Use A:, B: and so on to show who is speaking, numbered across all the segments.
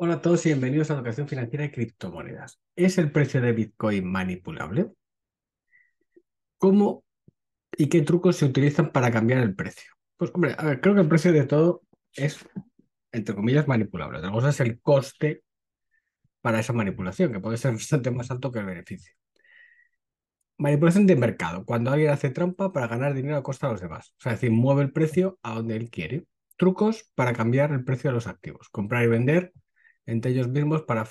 A: Hola a todos y bienvenidos a Educación Financiera de Criptomonedas. ¿Es el precio de Bitcoin manipulable? ¿Cómo y qué trucos se utilizan para cambiar el precio? Pues hombre, creo que el precio de todo es, entre comillas, manipulable. Otra cosa es el coste para esa manipulación, que puede ser bastante más alto que el beneficio. Manipulación de mercado, cuando alguien hace trampa para ganar dinero a costa de los demás. O sea, es decir, mueve el precio a donde él quiere. Trucos para cambiar el precio de los activos. Comprar y vender entre ellos mismos para,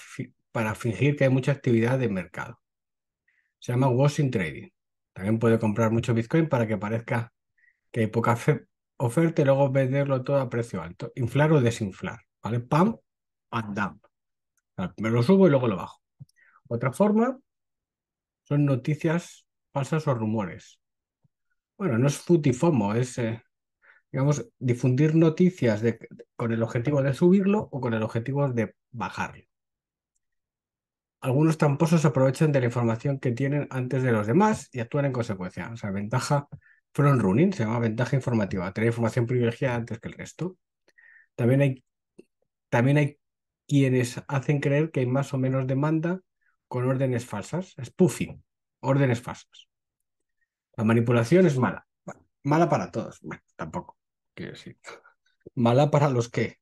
A: para fingir que hay mucha actividad de mercado. Se llama washing trading. También puede comprar mucho Bitcoin para que parezca que hay poca oferta y luego venderlo todo a precio alto. Inflar o desinflar. ¿Vale? Pam and dump. Me lo subo y luego lo bajo. Otra forma son noticias falsas o rumores. Bueno, no es futifomo, es eh, digamos, difundir noticias con el objetivo de subirlo o con el objetivo de bajarlo. Algunos tramposos aprovechan de la información que tienen antes de los demás y actúan en consecuencia. O sea, ventaja front running se llama ventaja informativa, tener información privilegiada antes que el resto. También hay, también hay quienes hacen creer que hay más o menos demanda con órdenes falsas, spoofing, órdenes falsas. La manipulación es mala, mala para todos, bueno, tampoco decir, mala para los que,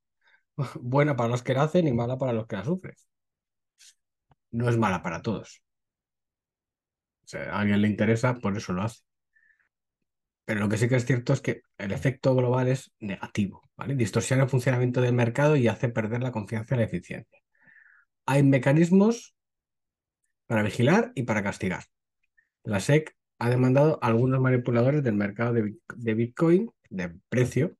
A: buena para los que la hacen y mala para los que la sufren. No es mala para todos. a alguien le interesa, por eso lo hace. Pero lo que sí que es cierto es que el efecto global es negativo, ¿vale? Distorsiona el funcionamiento del mercado y hace perder la confianza en la eficiencia. Hay mecanismos para vigilar y para castigar. La SEC ha demandado a algunos manipuladores del mercado de Bitcoin de precio,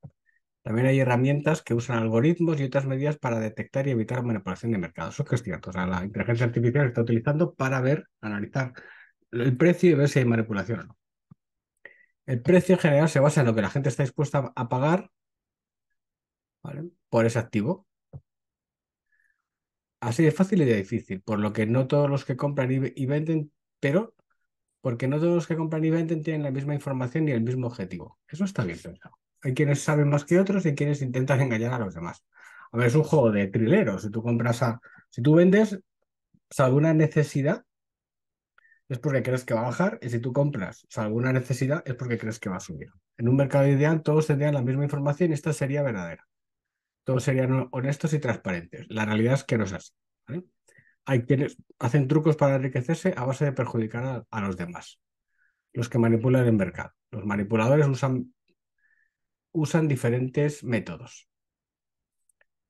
A: también hay herramientas que usan algoritmos y otras medidas para detectar y evitar manipulación de mercado. Eso es cierto. O sea, la inteligencia artificial está utilizando para ver, analizar el precio y ver si hay manipulación o no. El precio en general se basa en lo que la gente está dispuesta a pagar por ese activo. Así de fácil y de difícil, por lo que no todos los que compran y venden, pero porque no todos los que compran y venden tienen la misma información y el mismo objetivo. Eso está bien pensado. Hay quienes saben más que otros y quienes intentan engañar a los demás. A ver, es un juego de trilero. Si tú compras a. Si tú vendes, salvo una necesidad, es porque crees que va a bajar. Y si tú compras, salvo alguna necesidad, es porque crees que va a subir. En un mercado ideal, todos tendrían la misma información y esta sería verdadera. Todos serían honestos y transparentes. La realidad es que no es así. ¿vale? hay quienes hacen trucos para enriquecerse a base de perjudicar a, los demás, los que manipulan el mercado. Los manipuladores usan, diferentes métodos.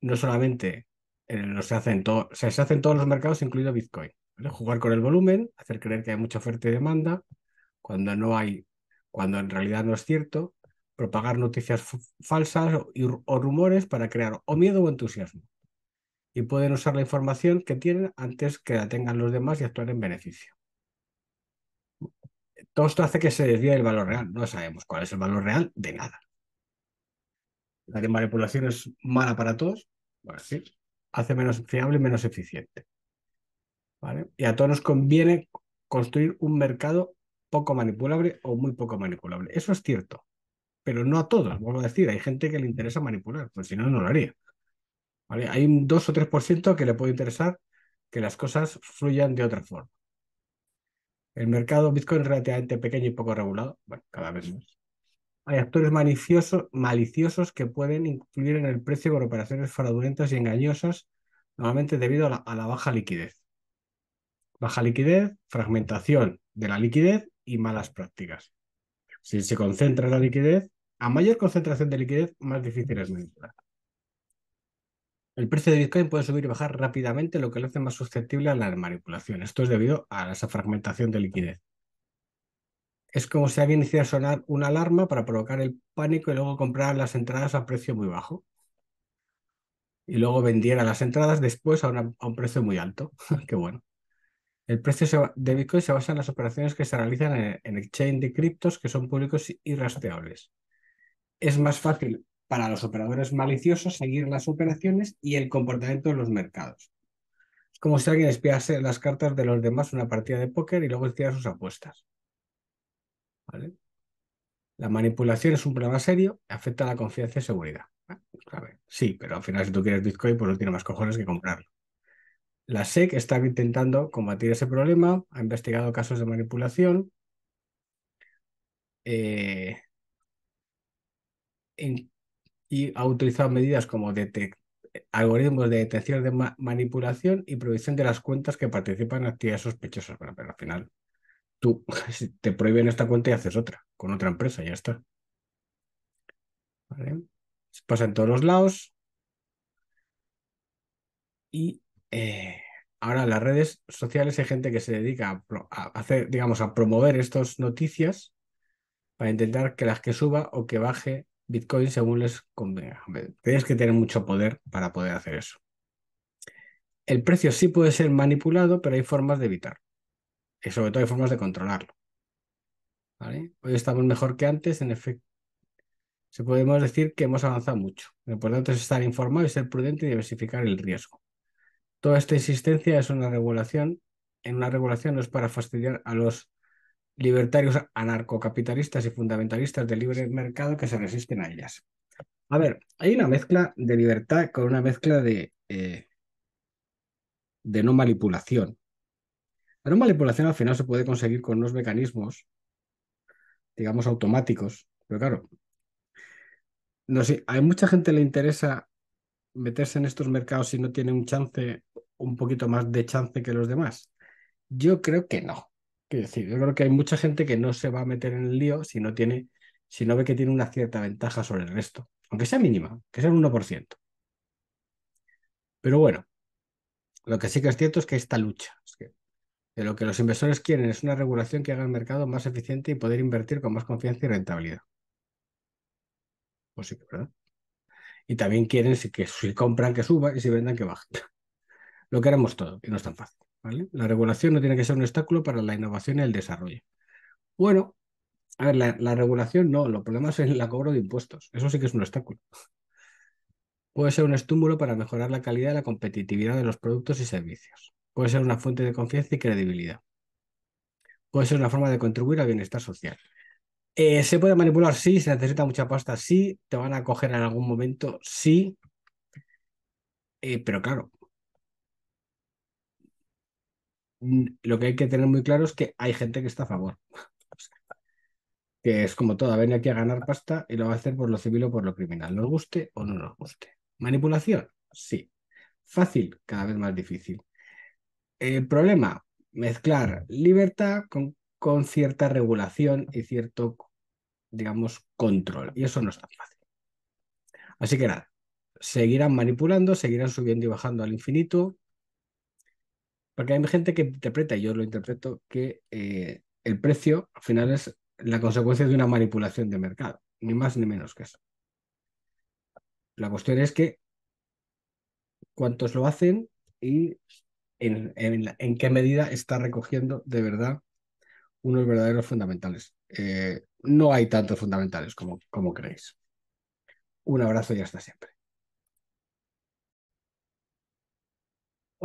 A: No solamente eh, se, hacen en se hacen todos los mercados, incluido Bitcoin. Jugar con el volumen, hacer creer que hay mucha oferta y demanda, cuando no hay, cuando en realidad no es cierto, propagar noticias falsas o rumores para crear o miedo o entusiasmo y pueden usar la información que tienen antes que la tengan los demás y actuar en beneficio. Todo esto hace que se desvíe el valor real. No sabemos cuál es el valor real de nada. La manipulación es mala para todos, bueno, pues sí, hace menos fiable y menos eficiente. ¿Vale? Y a todos nos conviene construir un mercado poco manipulable o muy poco manipulable. Eso es cierto, pero no a todos, vuelvo a decir, hay gente que le interesa manipular, pues si no, no lo haría. Hay un 2 o 3% que le puede interesar que las cosas fluyan de otra forma. El mercado Bitcoin es relativamente pequeño y poco regulado, bueno, cada vez más. Hay actores maliciosos que pueden influir en el precio con operaciones fraudulentas y engañosas, normalmente debido a la, baja liquidez. Baja liquidez, fragmentación de la liquidez y malas prácticas. Si se concentra la liquidez, a mayor concentración de liquidez, más difícil es medirla. El precio de Bitcoin puede subir y bajar rápidamente, lo que lo hace más susceptible a la manipulación. Esto es debido a esa fragmentación de liquidez. Es como si alguien hiciera sonar una alarma para provocar el pánico y luego comprar las entradas a precio muy bajo. Y luego vendiera las entradas después a, un precio muy alto. Qué bueno. El precio de Bitcoin se basa en las operaciones que se realizan en, el exchange de criptos que son públicos y rastreables. Es más fácil para los operadores maliciosos seguir las operaciones y el comportamiento de los mercados. Es como si alguien espiase las cartas de los demás en una partida de póker y luego hiciera sus apuestas. La manipulación es un problema serio, afecta la confianza y seguridad. Ah, pues sí, pero al final si tú quieres Bitcoin, pues no tiene más cojones que comprarlo. La SEC está intentando combatir ese problema, ha investigado casos de manipulación. Eh, y ha utilizado medidas como algoritmos de detección de manipulación y prohibición de las cuentas que participan en actividades sospechosas. pero al final, tú te prohíben esta cuenta y haces otra, con otra empresa, ya está. Se pasa en todos los lados. Y eh, ahora en las redes sociales hay gente que se dedica hacer, digamos, a promover estas noticias para intentar que las que suba o que baje Bitcoin según les convenga. Tienes que tener mucho poder para poder hacer eso. El precio sí puede ser manipulado, pero hay formas de evitarlo. Y sobre todo hay formas de controlarlo. Hoy estamos mejor que antes, en efecto. Se podemos decir que hemos avanzado mucho. Lo importante es estar informado y ser prudente y diversificar el riesgo. Toda esta insistencia es una regulación. En una regulación no es para fastidiar a los libertarios anarcocapitalistas y fundamentalistas del libre mercado que se resisten a ellas. A ver, hay una mezcla de libertad con una mezcla de, eh, de no manipulación. La no manipulación al final se puede conseguir con unos mecanismos, digamos, automáticos, pero claro, no sé, hay mucha gente le interesa meterse en estos mercados si no tiene un chance, un poquito más de chance que los demás. Yo creo que no. Quiero decir, yo creo que hay mucha gente que no se va a meter en el lío si no tiene, si no ve que tiene una cierta ventaja sobre el resto, aunque sea mínima, que sea un 1%. Pero bueno, lo que sí que es cierto es que esta lucha, de lo que los inversores quieren es una regulación que haga el mercado más eficiente y poder invertir con más confianza y rentabilidad. Pues sí, ¿verdad? Y también quieren que si compran que suba y si vendan que baje. Lo queremos todo y no es tan fácil. La regulación no tiene que ser un obstáculo para la innovación y el desarrollo. Bueno, a ver, la, regulación no, los problemas es el cobro de impuestos, eso sí que es un obstáculo. Puede ser un estímulo para mejorar la calidad y la competitividad de los productos y servicios. Puede ser una fuente de confianza y credibilidad. Puede ser una forma de contribuir al bienestar social. Eh, ¿Se puede manipular? Sí. ¿Se necesita mucha pasta? Sí. ¿Te van a coger en algún momento? Sí. Eh, pero claro, lo que hay que tener muy claro es que hay gente que está a favor. que es como todo, ven aquí a ganar pasta y lo va a hacer por lo civil o por lo criminal, nos guste o no nos guste. Manipulación, sí. Fácil, cada vez más difícil. El eh, problema, mezclar libertad con, con cierta regulación y cierto, digamos, control. Y eso no es tan fácil. Así que nada, seguirán manipulando, seguirán subiendo y bajando al infinito, porque hay gente que interpreta, y yo lo interpreto, que eh, el precio al final es la consecuencia de una manipulación de mercado, ni más ni menos que eso. La cuestión es que cuántos lo hacen y en, qué medida está recogiendo de verdad unos verdaderos fundamentales. Eh, no hay tantos fundamentales como, como creéis. Un abrazo y hasta siempre.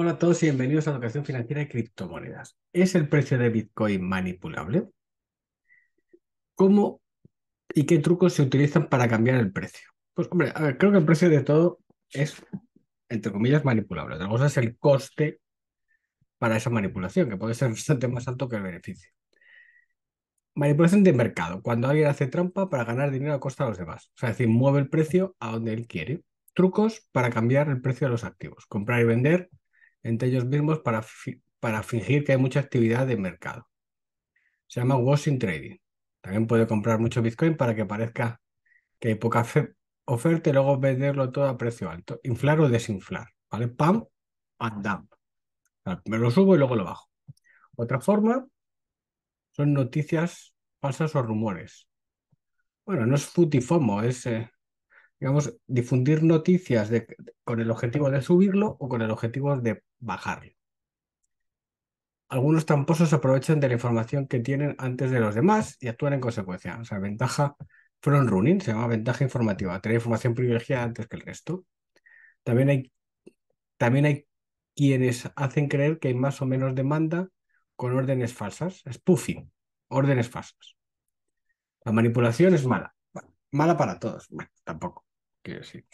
A: Hola a todos y bienvenidos a Educación Financiera de Criptomonedas. ¿Es el precio de Bitcoin manipulable? ¿Cómo y qué trucos se utilizan para cambiar el precio? Pues hombre, creo que el precio de todo es, entre comillas, manipulable. Otra cosa es el coste para esa manipulación, que puede ser bastante más alto que el beneficio. Manipulación de mercado, cuando alguien hace trampa para ganar dinero a costa de los demás. O sea, es decir, mueve el precio a donde él quiere. Trucos para cambiar el precio de los activos. Comprar y vender entre ellos mismos para, para fingir que hay mucha actividad de mercado. Se llama washing trading. También puede comprar mucho Bitcoin para que parezca que hay poca oferta y luego venderlo todo a precio alto. Inflar o desinflar. ¿Vale? Pam and dump. Me lo subo y luego lo bajo. Otra forma son noticias falsas o rumores. Bueno, no es futifomo, es eh, digamos, difundir noticias con el objetivo de subirlo o con el objetivo de bajarlo. Algunos tamposos aprovechan de la información que tienen antes de los demás y actúan en consecuencia. O sea, ventaja front running se llama ventaja informativa, tener información privilegiada antes que el resto. También hay, también hay quienes hacen creer que hay más o menos demanda con órdenes falsas, spoofing, órdenes falsas. La manipulación es mala, mala para todos, bueno, tampoco. Quiero decir,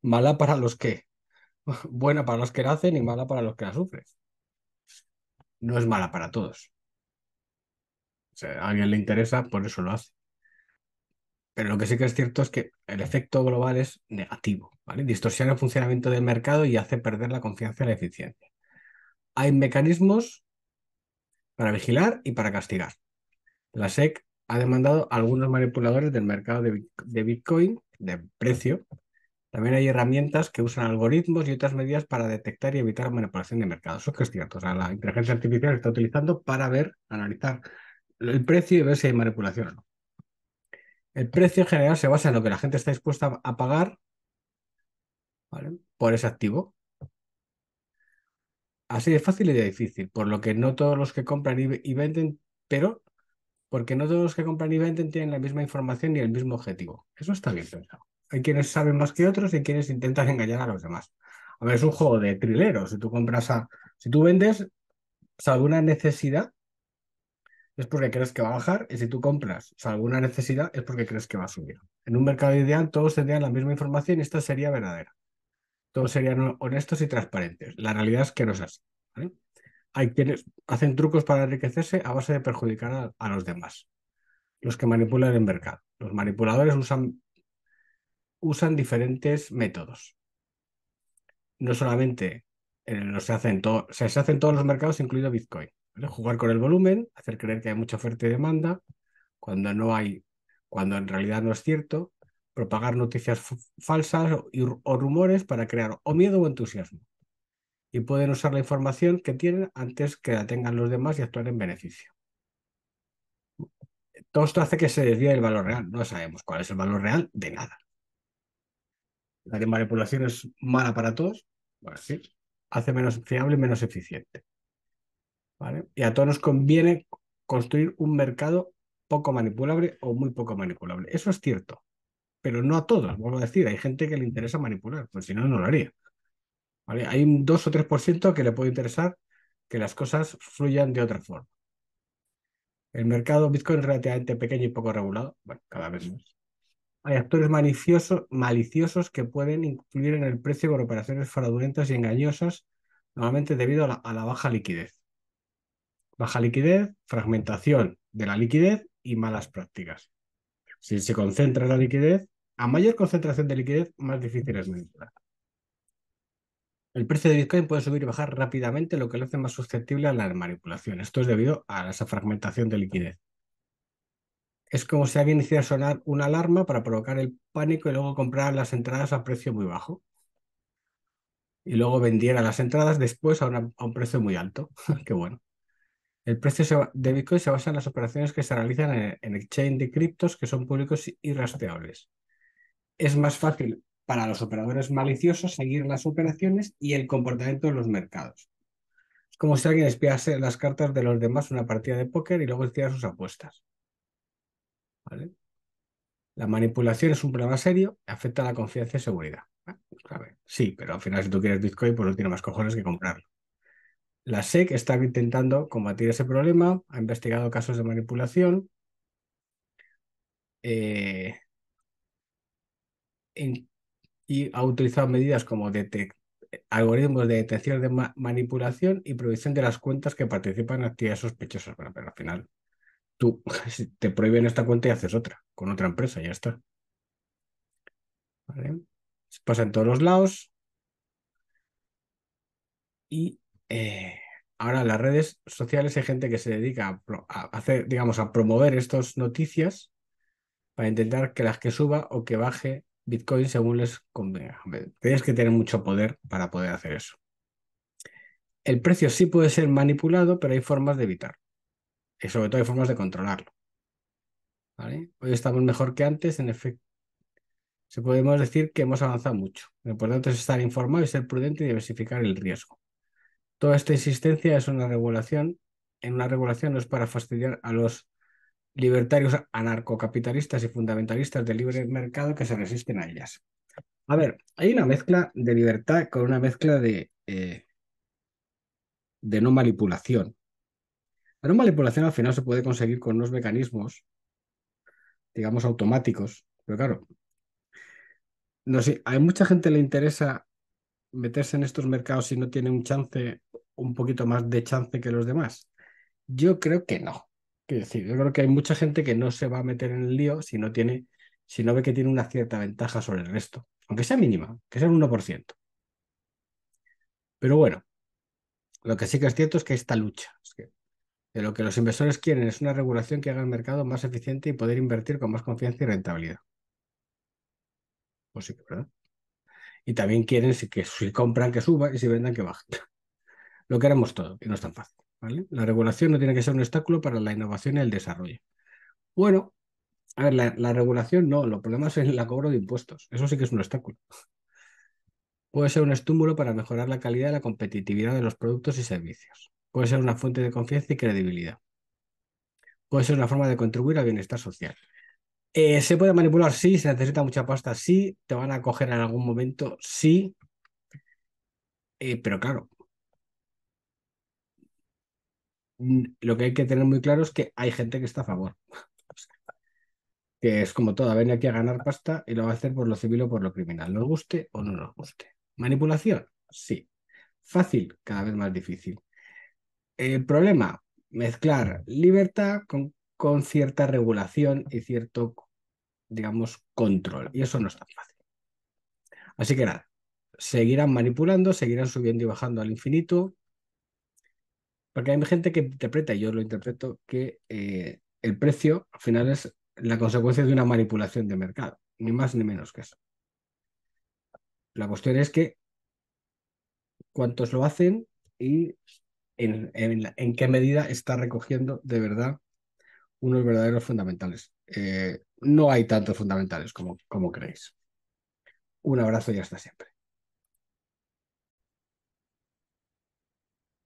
A: mala para los que, buena para los que la hacen y mala para los que la sufren. No es mala para todos. si a alguien le interesa, por eso lo hace. Pero lo que sí que es cierto es que el efecto global es negativo, Distorsiona el funcionamiento del mercado y hace perder la confianza y la eficiencia. Hay mecanismos para vigilar y para castigar. La SEC ha demandado a algunos manipuladores del mercado de Bitcoin de precio, también hay herramientas que usan algoritmos y otras medidas para detectar y evitar manipulación de mercado. Eso es cierto. O sea, la inteligencia artificial está utilizando para ver, analizar el precio y ver si hay manipulación o no. El precio en general se basa en lo que la gente está dispuesta a pagar por ese activo. Así de fácil y de difícil, por lo que no todos los que compran y venden, pero porque no todos los que compran y venden tienen la misma información y el mismo objetivo. Eso está bien pensado. Hay quienes saben más que otros y hay quienes intentan engañar a los demás. A ver, es un juego de trilero. Si tú compras a. Si tú vendes, alguna alguna necesidad, es porque crees que va a bajar. Y si tú compras, alguna alguna necesidad, es porque crees que va a subir. En un mercado ideal, todos tendrían la misma información y esta sería verdadera. Todos serían honestos y transparentes. La realidad es que no es así hay quienes hacen trucos para enriquecerse a base de perjudicar a, los demás, los que manipulan el mercado. Los manipuladores usan, usan diferentes métodos. No solamente eh, se, hacen se, hacen todos los mercados, incluido Bitcoin. Jugar con el volumen, hacer creer que hay mucha oferta y demanda, cuando no hay, cuando en realidad no es cierto, propagar noticias falsas o rumores para crear o miedo o entusiasmo y pueden usar la información que tienen antes que la tengan los demás y actuar en beneficio. Todo esto hace que se desvíe el valor real. No sabemos cuál es el valor real de nada. La manipulación es mala para todos, bueno pues sí, hace menos fiable y menos eficiente. ¿Vale? Y a todos nos conviene construir un mercado poco manipulable o muy poco manipulable. Eso es cierto, pero no a todos, vuelvo a decir, hay gente que le interesa manipular, pues si no, no lo haría. Hay un 2 o 3% que le puede interesar que las cosas fluyan de otra forma. El mercado Bitcoin es relativamente pequeño y poco regulado, bueno, cada vez más. Hay actores maliciosos que pueden influir en el precio con operaciones fraudulentas y engañosas, normalmente debido a la, baja liquidez. Baja liquidez, fragmentación de la liquidez y malas prácticas. Si se concentra la liquidez, a mayor concentración de liquidez, más difícil es medirla. El precio de Bitcoin puede subir y bajar rápidamente, lo que lo hace más susceptible a la manipulación. Esto es debido a esa fragmentación de liquidez. Es como si alguien hiciera sonar una alarma para provocar el pánico y luego comprar las entradas a precio muy bajo. Y luego vendiera las entradas después a, un precio muy alto. Qué bueno. El precio de Bitcoin se basa en las operaciones que se realizan en, el exchange de criptos que son públicos y rastreables. Es más fácil para los operadores maliciosos seguir las operaciones y el comportamiento de los mercados. Es como si alguien espiase las cartas de los demás una partida de póker y luego hiciera sus apuestas. La manipulación es un problema serio, afecta la confianza y seguridad. Ah, pues sí, pero al final si tú quieres Bitcoin, pues no tiene más cojones que comprarlo. La SEC está intentando combatir ese problema, ha investigado casos de manipulación. Eh, y ha utilizado medidas como algoritmos de detección de manipulación y prohibición de las cuentas que participan en actividades sospechosas. pero al final tú te prohíben esta cuenta y haces otra con otra empresa, ya está. Se pasa en todos los lados. Y eh, ahora en las redes sociales hay gente que se dedica hacer, digamos, a promover estas noticias para intentar que las que suba o que baje Bitcoin según les convenga. Tienes que tener mucho poder para poder hacer eso. El precio sí puede ser manipulado, pero hay formas de evitarlo. Y sobre todo hay formas de controlarlo. Hoy estamos mejor que antes, en efecto. Se podemos decir que hemos avanzado mucho. Lo importante es estar informado y ser prudente y diversificar el riesgo. Toda esta insistencia es una regulación. En una regulación no es para fastidiar a los libertarios anarcocapitalistas y fundamentalistas del libre mercado que se resisten a ellas. A ver, hay una mezcla de libertad con una mezcla de, eh, de no manipulación. La no manipulación al final se puede conseguir con unos mecanismos, digamos, automáticos, pero claro, no sé, a mucha gente le interesa meterse en estos mercados si no tiene un chance, un poquito más de chance que los demás. Yo creo que no. Quiero decir, yo creo que hay mucha gente que no se va a meter en el lío si no tiene, si no ve que tiene una cierta ventaja sobre el resto, aunque sea mínima, que sea un 1%. Pero bueno, lo que sí que es cierto es que esta lucha, de lo que los inversores quieren es una regulación que haga el mercado más eficiente y poder invertir con más confianza y rentabilidad. Pues sí, ¿verdad? Y también quieren que si compran que suba y si vendan que baje. Lo queremos todo y no es tan fácil. La regulación no tiene que ser un obstáculo para la innovación y el desarrollo. Bueno, a ver, la, regulación no, los problemas es el cobro de impuestos, eso sí que es un obstáculo. Puede ser un estímulo para mejorar la calidad y la competitividad de los productos y servicios. Puede ser una fuente de confianza y credibilidad. Puede ser una forma de contribuir al bienestar social. Eh, ¿Se puede manipular? Sí. ¿Se necesita mucha pasta? Sí. ¿Te van a coger en algún momento? Sí. Eh, pero claro, lo que hay que tener muy claro es que hay gente que está a favor. que es como todo, ven aquí a ganar pasta y lo va a hacer por lo civil o por lo criminal, nos guste o no nos guste. Manipulación, sí. Fácil, cada vez más difícil. El eh, problema, mezclar libertad con, con cierta regulación y cierto, digamos, control. Y eso no es tan fácil. Así que nada, seguirán manipulando, seguirán subiendo y bajando al infinito, porque hay gente que interpreta, y yo lo interpreto, que eh, el precio al final es la consecuencia de una manipulación de mercado, ni más ni menos que eso. La cuestión es que cuántos lo hacen y en, qué medida está recogiendo de verdad unos verdaderos fundamentales. Eh, no hay tantos fundamentales como, como creéis. Un abrazo y hasta siempre.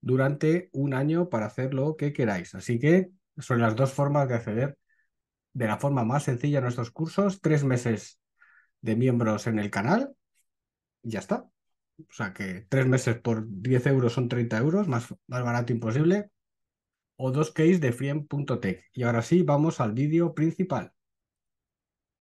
A: durante un año para hacer lo que queráis. Así que son las dos formas de acceder de la forma más sencilla a nuestros cursos, tres meses de miembros en el canal y ya está. O sea que tres meses por 10 euros son 30 euros, más, barato imposible. O dos case de friend.tech. Y ahora sí, vamos al vídeo principal.